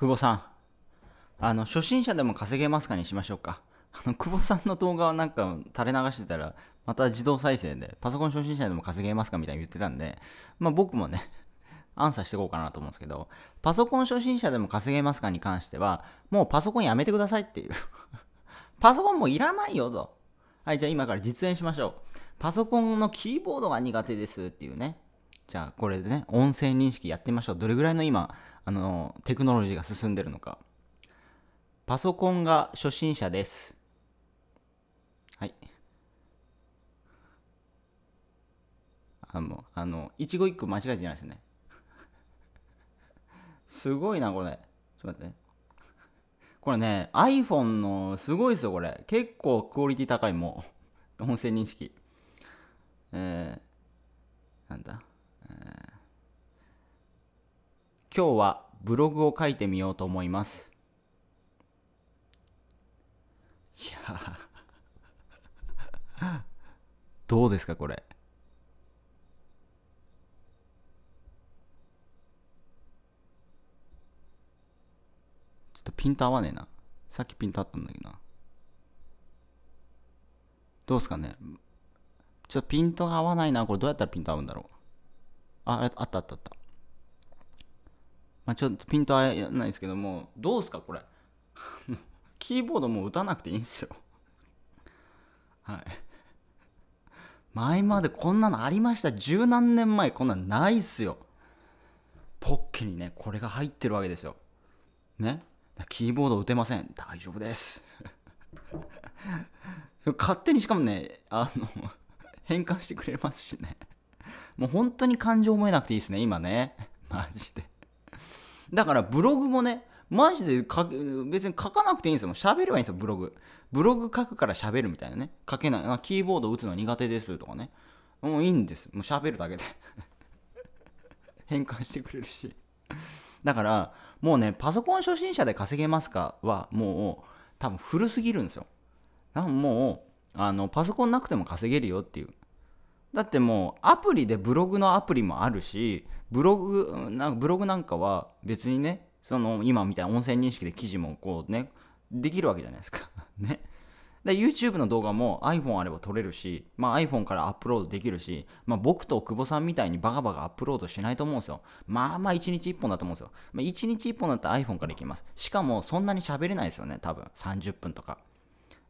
久保さん、あの、初心者でも稼げますかにしましょうか。あの、久保さんの動画はなんか垂れ流してたら、また自動再生で、パソコン初心者でも稼げますかみたいに言ってたんで、まあ僕もね、アンサーしていこうかなと思うんですけど、パソコン初心者でも稼げますかに関しては、もうパソコンやめてくださいっていう パソコンもいらないよと。はい、じゃあ今から実演しましょう。パソコンのキーボードが苦手ですっていうね。じゃあこれでね、音声認識やってみましょう。どれぐらいの今、あのテクノロジーが進んでるのかパソコンが初心者ですはいあのあの一語一句間違えてないですね すごいなこれちょっと待ってこれね iPhone のすごいですよこれ結構クオリティ高いもう音声認識えー今日はブログを書いてみようと思いますいや どうですかこれちょっとピント合わねえなさっきピント合ったんだけどなどうすかねちょっとピントが合わないなこれどうやったらピント合うんだろうああったあったあったまあ、ちょっとピントはやないですけどもどうすかこれ キーボードもう打たなくていいんですよはい前までこんなのありました十何年前こんなんないっすよポッケにねこれが入ってるわけですよねキーボード打てません大丈夫です 勝手にしかもねあの変換してくれますしねもう本当に感情覚えなくていいですね今ねマジでだからブログもね、マジで別に書かなくていいんですよ。喋ればいいんですよ、ブログ。ブログ書くから喋るみたいなね。書けない。あキーボード打つの苦手ですとかね。もういいんです。もう喋るだけで 変換してくれるしだから、もうね、パソコン初心者で稼げますかは、もう、多分古すぎるんですよ。なんもう、あの、パソコンなくても稼げるよっていう。だってもうアプリでブログのアプリもあるしブログなんかブログなんかは別にねその今みたいな音声認識で記事もこうねできるわけじゃないですか ねで YouTube の動画も iPhone あれば撮れるし、まあ、iPhone からアップロードできるし、まあ、僕と久保さんみたいにバカバカアップロードしないと思うんですよ。まあまあ1日1本だと思うんですよ。まあ、1日1本だったら iPhone からいきます。しかもそんなに喋れないですよね、多分30分とか。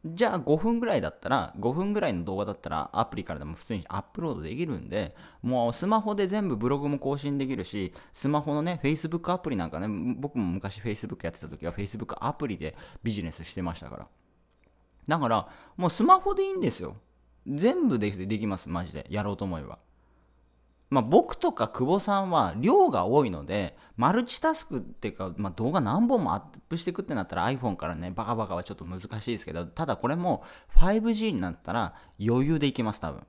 じゃあ5分ぐらいだったら、5分ぐらいの動画だったらアプリからでも普通にアップロードできるんで、もうスマホで全部ブログも更新できるし、スマホのね、Facebook アプリなんかね、僕も昔 Facebook やってた時は Facebook アプリでビジネスしてましたから。だから、もうスマホでいいんですよ。全部でできます、マジで。やろうと思えば。まあ、僕とか久保さんは量が多いのでマルチタスクっていうか、まあ、動画何本もアップしていくってなったら iPhone からねバカバカはちょっと難しいですけどただこれも 5G になったら余裕でいけます多分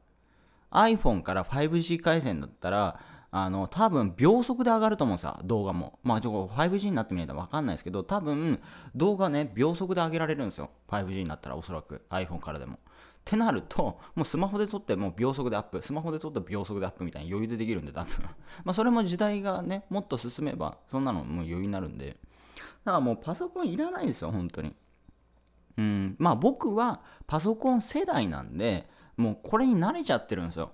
iPhone から 5G 回線だったらあの多分秒速で上がると思うんですよ動画もまあちょっと 5G になってみないと分かんないですけど多分動画ね秒速で上げられるんですよ 5G になったらおそらく iPhone からでもってなると、もうスマホで撮ってもう秒速でアップ、スマホで撮って秒速でアップみたいな余裕でできるんで、多分 まあそれも時代がね、もっと進めば、そんなのもう余裕になるんで。だからもうパソコンいらないですよ、本当に。うん、まあ僕はパソコン世代なんで、もうこれに慣れちゃってるんですよ。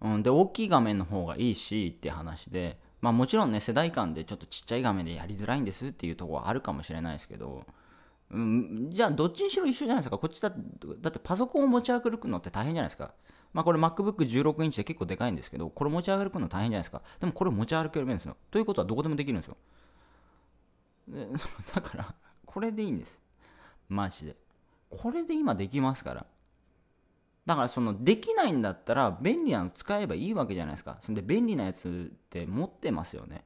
うん、で、大きい画面の方がいいしって話で、まあもちろんね、世代間でちょっとちっちゃい画面でやりづらいんですっていうとこはあるかもしれないですけど、うん、じゃあどっちにしろ一緒じゃないですかこっちだだってパソコンを持ち歩くのって大変じゃないですかまあこれ MacBook16 インチで結構でかいんですけどこれ持ち歩くの大変じゃないですかでもこれ持ち歩けるんですよということはどこでもできるんですよ だからこれでいいんですマジでこれで今できますからだからそのできないんだったら便利なの使えばいいわけじゃないですかそんで便利なやつって持ってますよね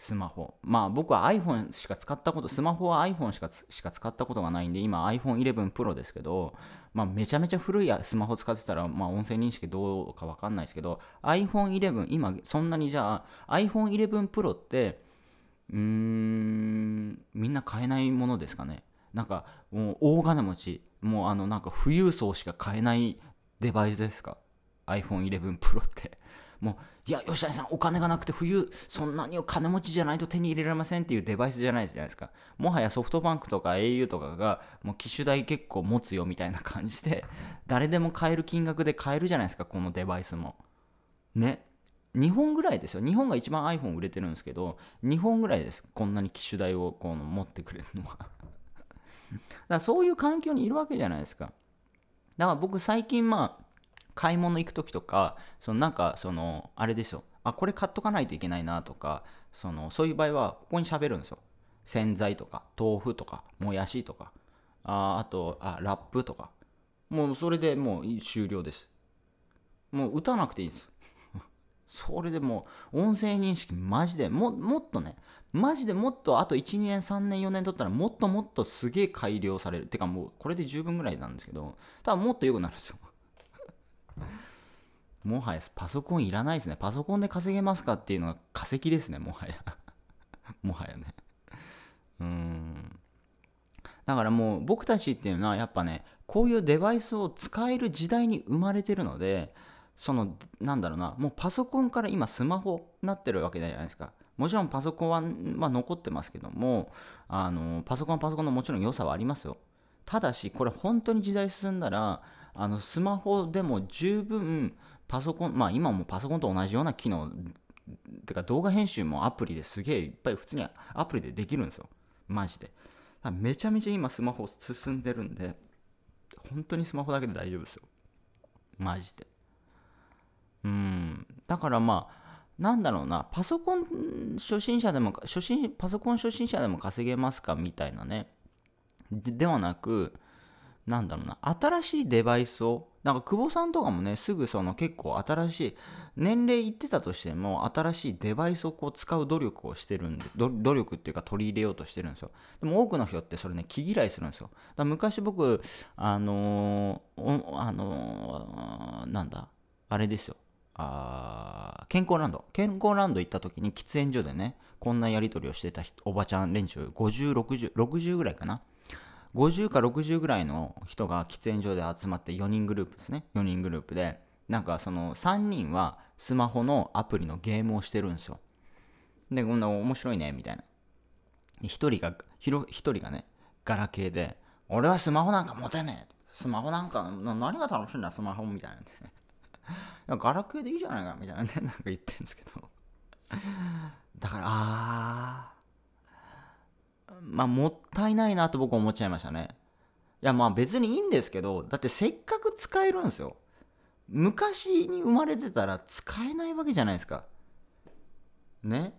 スマホ。まあ僕は iPhone しか使ったこと、スマホは iPhone しかしか使ったことがないんで、今 iPhone11 Pro ですけど、まあめちゃめちゃ古いスマホ使ってたら、まあ音声認識どうかわかんないですけど、iPhone11、今そんなにじゃあ iPhone11 Pro って、うーん、みんな買えないものですかね。なんかもう大金持ち、もうあのなんか富裕層しか買えないデバイスですか ?iPhone11 Pro ってもういや吉谷さんお金がなくて冬そんなに金持ちじゃないと手に入れられませんっていうデバイスじゃないじゃないですかもはやソフトバンクとか au とかがもう機種代結構持つよみたいな感じで誰でも買える金額で買えるじゃないですかこのデバイスもね日本ぐらいですよ日本が一番 iPhone 売れてるんですけど日本ぐらいですこんなに機種代をこの持ってくれるのは だからそういう環境にいるわけじゃないですかだから僕最近まあ買い物行く時とかそのなんかそのあれですよあこれ買っとかないといけないなとかそのそういう場合はここに喋るんですよ洗剤とか豆腐とかもやしとかああとあラップとかもうそれでもう終了ですもう打たなくていいんです それでもう音声認識マジでももっとねマジでもっとあと12年3年4年取ったらもっともっとすげえ改良されるてかもうこれで十分ぐらいなんですけど多分もっと良くなるんですよ もはやパソコンいらないですね。パソコンで稼げますかっていうのは化石ですね、もはや。もはやね。うん。だからもう僕たちっていうのはやっぱね、こういうデバイスを使える時代に生まれてるので、その、なんだろうな、もうパソコンから今スマホになってるわけじゃないですか。もちろんパソコンは、まあ、残ってますけども、あの、パソコンはパソコンのもちろん良さはありますよ。ただし、これ本当に時代進んだら、あのスマホでも十分パソコンまあ今もパソコンと同じような機能てか動画編集もアプリですげえいっぱい普通にアプリでできるんですよマジでめちゃめちゃ今スマホ進んでるんで本当にスマホだけで大丈夫ですよマジでうんだからまあなんだろうなパソコン初心者でも初心パソコン初心者でも稼げますかみたいなねではなくなんだろうな、新しいデバイスを、なんか久保さんとかもね、すぐその結構新しい、年齢いってたとしても、新しいデバイスをこう使う努力をしてるんで、努力っていうか取り入れようとしてるんですよ。でも多くの人ってそれね、気嫌いするんですよ。だ昔僕、あのー、あのー、なんだ、あれですよ。あ健康ランド健康ランド行った時に喫煙所でねこんなやり取りをしてたおばちゃん連中5060ぐらいかな50か60ぐらいの人が喫煙所で集まって4人グループですね4人グループでなんかその3人はスマホのアプリのゲームをしてるんですよでこんな面白いねみたいな1人が1人がねガラケーで俺はスマホなんか持てねえスマホなんか何が楽しいんだスマホみたいな ガラケーでいいじゃないかみたいなねなんか言ってるんですけどだからあーまあ、もったいないなと僕思っちゃいましたね。いや、まあ別にいいんですけど、だってせっかく使えるんですよ。昔に生まれてたら使えないわけじゃないですか。ね。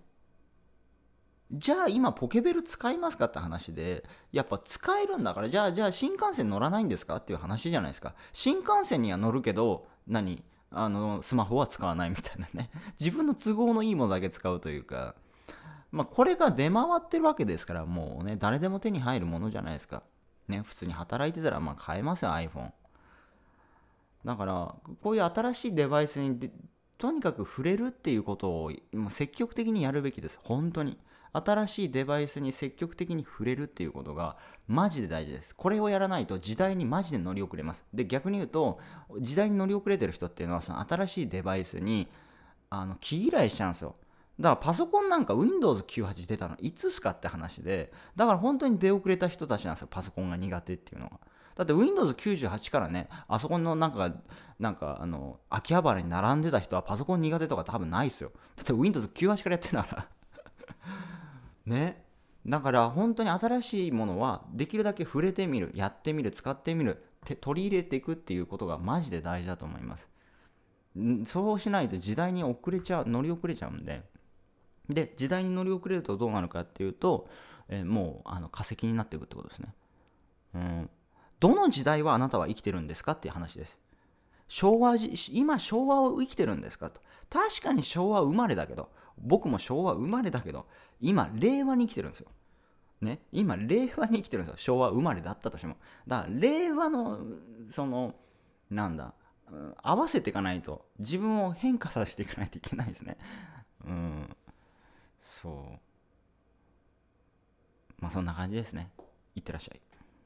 じゃあ今ポケベル使いますかって話で、やっぱ使えるんだから、じゃあじゃあ新幹線乗らないんですかっていう話じゃないですか。新幹線には乗るけど、何あの、スマホは使わないみたいなね。自分の都合のいいものだけ使うというか。まあ、これが出回ってるわけですから、もうね、誰でも手に入るものじゃないですか。ね、普通に働いてたら、まあ、買えますよ、iPhone。だから、こういう新しいデバイスに、とにかく触れるっていうことを、もう積極的にやるべきです。本当に。新しいデバイスに積極的に触れるっていうことがマジで大事です。これをやらないと時代にマジで乗り遅れます。で、逆に言うと、時代に乗り遅れてる人っていうのは、その新しいデバイスに、あの、気嫌いしちゃうんですよ。だからパソコンなんか Windows98 出たのいつすかって話で、だから本当に出遅れた人たちなんですよ、パソコンが苦手っていうのは。だって Windows98 からね、あそこのなんか、なんかあの、秋葉原に並んでた人はパソコン苦手とか多分ないですよ。だって Windows98 からやってんだから ね。だから本当に新しいものはできるだけ触れてみる、やってみる、使ってみる、取り入れていくっていうことがマジで大事だと思います。そうしないと時代に遅れちゃう、乗り遅れちゃうんで。で時代に乗り遅れるとどうなるかっていうと、えー、もうあの化石になっていくってことですね、うん、どの時代はあなたは生きてるんですかっていう話です昭和今昭和を生きてるんですかと確かに昭和生まれだけど僕も昭和生まれだけど今令和に生きてるんですよね、今、令和に生きてるんですよ。昭和生まれだったとしても。だから、令和の、その、なんだ、合わせていかないと、自分を変化させていかないといけないですね。うん。そうまあそんな感じですねいってらっしゃい